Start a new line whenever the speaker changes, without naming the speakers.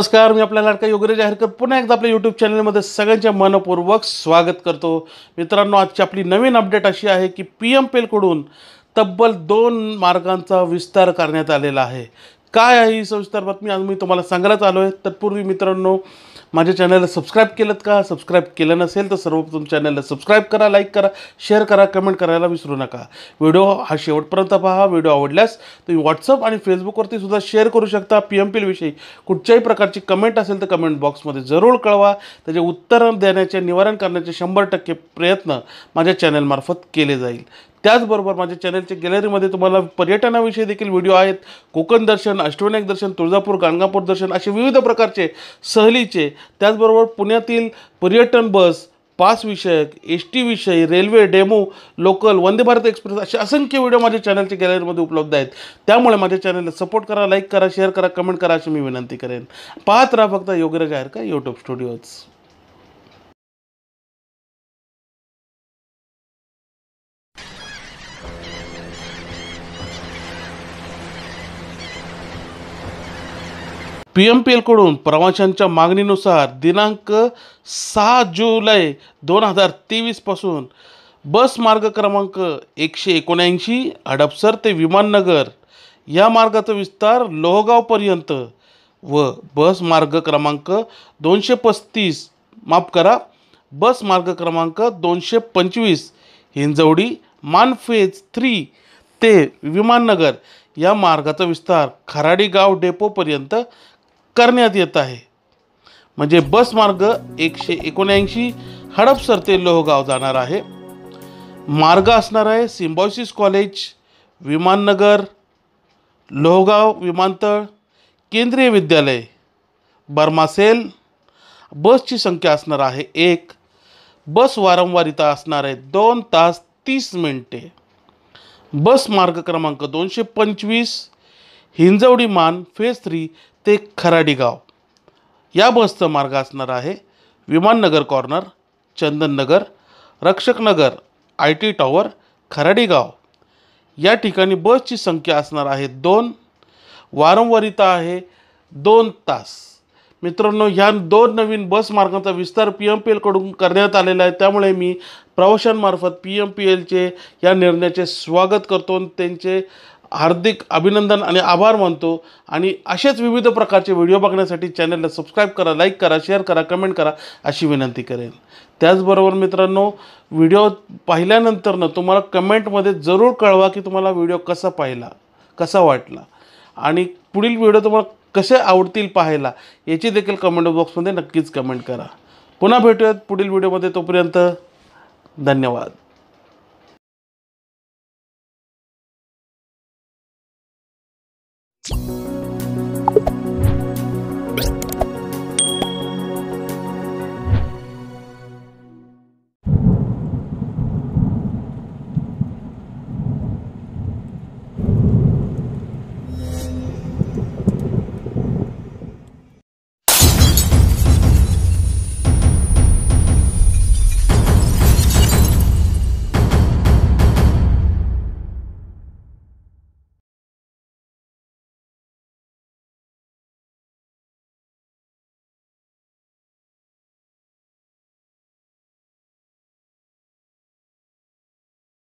नमस्कार मी आपल्या लाडका जाहीर जाहीरकर पुन्हा एकदा आपल्या यूट्यूब चॅनलमध्ये सगळ्यांच्या मनपूर्वक स्वागत करतो मित्रांनो आजची आपली नवीन अपडेट अशी आहे की पी एम पेलकडून तब्बल दोन मार्गांचा विस्तार करण्यात आलेला आहे काय आहे ही सविस्तर बातमी आज मी तुम्हाला सांगायला चालू आहे तत्पूर्वी मित्रांनो माझ्या चॅनलला सबस्क्राईब केलं का सबस्क्राईब केलं नसेल तर सर्वप्रथम चॅनलला सबस्क्राईब करा लाईक करा शेअर करा कमेंट करायला विसरू नका व्हिडिओ हा शेवटपर्यंत पहा व्हिडिओ आवडल्यास तुम्ही व्हॉट्सअप आणि फेसबुकवरती सुद्धा शेअर करू शकता पी एम पीलविषयी कुठच्याही प्रकारची कमेंट असेल तर कमेंट बॉक्समध्ये जरूर कळवा त्याचे उत्तर देण्याचे निवारण करण्याचे शंभर टक्के प्रयत्न माझ्या चॅनलमार्फत केले जाईल त्याचबरोबर माझ्या चॅनलच्या गॅलरीमध्ये तुम्हाला पर्यटनाविषयी देखील व्हिडिओ आहेत कोकण दर्शन अष्टविनायक दर्शन तुळजापूर गाणगापूर दर्शन असे विविध प्रकारचे सहलीचे त्याचबरोबर पुण्यातील पर्यटन बस पासविषयक एस टी विषय railway DEMU local Vande Bharat express असे असंख्य व्हिडिओ माझ्या चॅनलच्या गॅलरीमध्ये उपलब्ध आहेत त्यामुळे माझ्या चॅनलला सपोर्ट करा लाईक करा शेअर करा कमेंट करा अशी मी विनंती करेन पाहत राहा फक्त योगराज आयर का YouTube studios P M P एलकडून प्रवाशांच्या मागणीनुसार दिनांक सहा जुलै दोन हजार तेवीसपासून बस मार्ग क्रमांक एकशे एकोणऐंशी हडपसर ते विमाननगर या मार्गाचा विस्तार लोहगावपर्यंत व बस मार्ग क्रमांक दोनशे पस्तीस माफ करा बस मार्ग क्रमांक दोनशे पंचवीस हिंजवडी मानफेज थ्री ते विमाननगर या मार्गाचा विस्तार खराडी गाव डेपोपर्यंत करण्यात येत आहे म्हणजे बस मार्ग एकशे एकोणऐंशी हडपसर ते लोहगाव जाणार आहे मार्ग असणार आहे सिम्बॉसिस कॉलेज विमाननगर लोहगाव विमानतळ केंद्रीय विद्यालय बर्मासेल बसची संख्या असणार आहे एक बस वारंवारिता असणार आहे दोन तास तीस मिनटे बस मार्ग क्रमांक दोनशे पंचवीस हिंजवडी मान फेज थ्री ते खराडी गाव या बसचा मार्ग असणार आहे Viman Nagar corner Chandan Nagar Rakshak Nagar I T tower Kharadi गाव या ठिकाणी बसची संख्या असणार आहे दोन वारंवारिता आहे दोन तास मित्रांनो ह्या दोन नवीन बस मार्गांचा विस्तार पी एम पी एलकडून करण्यात आलेला आहे त्यामुळे मी प्रवाशांमार्फत पी एम पी एलचे या निर्णयाचे स्वागत करतो आणि त्यांचे हार्दिक अभिनंदन आणि आभार मानतो आणि असेच विविध प्रकारचे व्हिडिओ बघण्यासाठी चॅनलला सबस्क्राईब करा लाईक करा शेअर करा कमेंट करा अशी विनंती करेन त्याचबरोबर मित्रांनो व्हिडिओ पाहिल्यानंतरनं तुम्हाला कमेंटमध्ये जरूर कळवा की तुम्हाला व्हिडिओ कसा पाहिला कसा वाटला आणि पुढील व्हिडिओ तुम्हाला कसे आवडतील पाहायला याची देखील कमेंट बॉक्समध्ये नक्कीच कमेंट करा पुन्हा भेटूयात पुढील व्हिडिओमध्ये तोपर्यंत धन्यवाद you